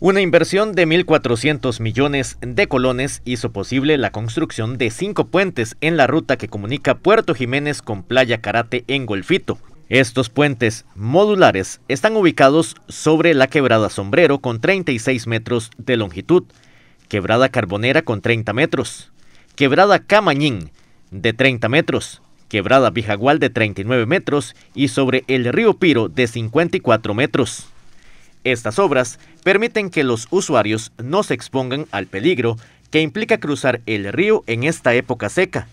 Una inversión de 1.400 millones de colones hizo posible la construcción de cinco puentes en la ruta que comunica Puerto Jiménez con Playa Karate en Golfito. Estos puentes modulares están ubicados sobre la quebrada Sombrero con 36 metros de longitud, quebrada Carbonera con 30 metros, quebrada Camañín de 30 metros, quebrada Vijagual de 39 metros y sobre el río Piro de 54 metros. Estas obras permiten que los usuarios no se expongan al peligro que implica cruzar el río en esta época seca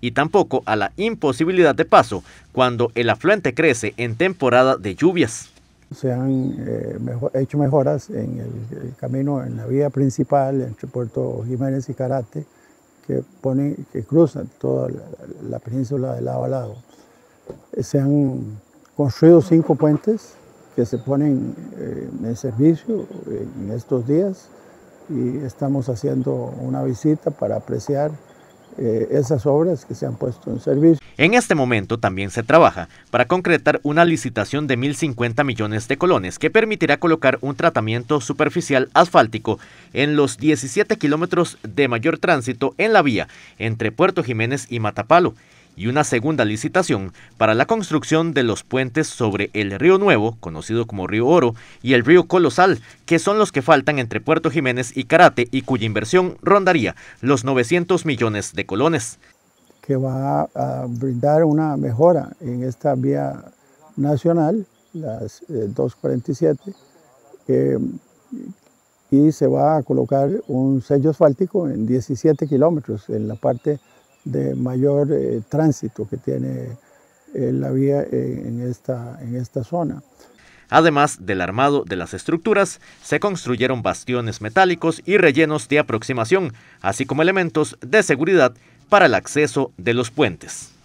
y tampoco a la imposibilidad de paso cuando el afluente crece en temporada de lluvias. Se han eh, hecho mejoras en el, camino, en la vía principal entre Puerto Jiménez y Carate, que, pone que cruzan toda la, la península de lado a lado. Se han construido cinco puentes se ponen eh, en servicio en estos días y estamos haciendo una visita para apreciar eh, esas obras que se han puesto en servicio. En este momento también se trabaja para concretar una licitación de 1.050 millones de colones que permitirá colocar un tratamiento superficial asfáltico en los 17 kilómetros de mayor tránsito en la vía entre Puerto Jiménez y Matapalo y una segunda licitación para la construcción de los puentes sobre el río Nuevo, conocido como río Oro, y el río Colosal, que son los que faltan entre Puerto Jiménez y Karate, y cuya inversión rondaría los 900 millones de colones. Que va a brindar una mejora en esta vía nacional, las 247, eh, eh, y se va a colocar un sello asfáltico en 17 kilómetros en la parte de mayor eh, tránsito que tiene eh, la vía eh, en esta zona. Además del armado de las estructuras, se construyeron bastiones metálicos y rellenos de aproximación, así como elementos de seguridad para el acceso de los puentes.